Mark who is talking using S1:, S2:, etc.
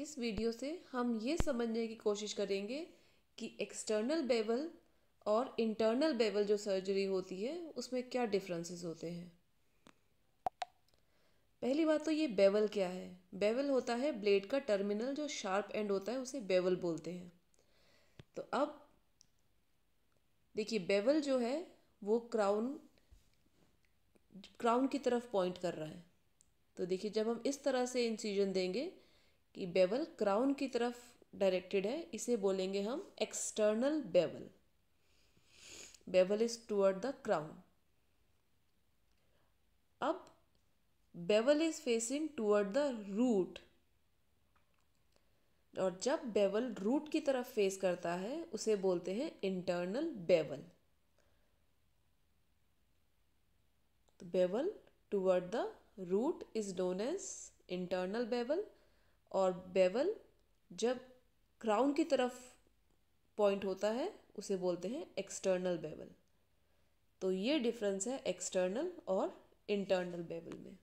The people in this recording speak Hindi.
S1: इस वीडियो से हम ये समझने की कोशिश करेंगे कि एक्सटर्नल बेवल और इंटरनल बेवल जो सर्जरी होती है उसमें क्या डिफरेंसेस होते हैं पहली बात तो ये बेवल क्या है बेवल होता है ब्लेड का टर्मिनल जो शार्प एंड होता है उसे बेवल बोलते हैं तो अब देखिए बेवल जो है वो क्राउन क्राउन की तरफ पॉइंट कर रहा है तो देखिए जब हम इस तरह से इंसीजन देंगे कि बेवल क्राउन की तरफ डायरेक्टेड है इसे बोलेंगे हम external bevel bevel is toward the crown अब bevel is facing toward the root और जब बेवल रूट की तरफ फेस करता है उसे बोलते हैं इंटरनल बेवल तो bevel toward the root is known as internal bevel और बेवल जब क्राउन की तरफ पॉइंट होता है उसे बोलते हैं एक्सटर्नल बेवल तो ये डिफरेंस है एक्सटर्नल और इंटरनल बेवल में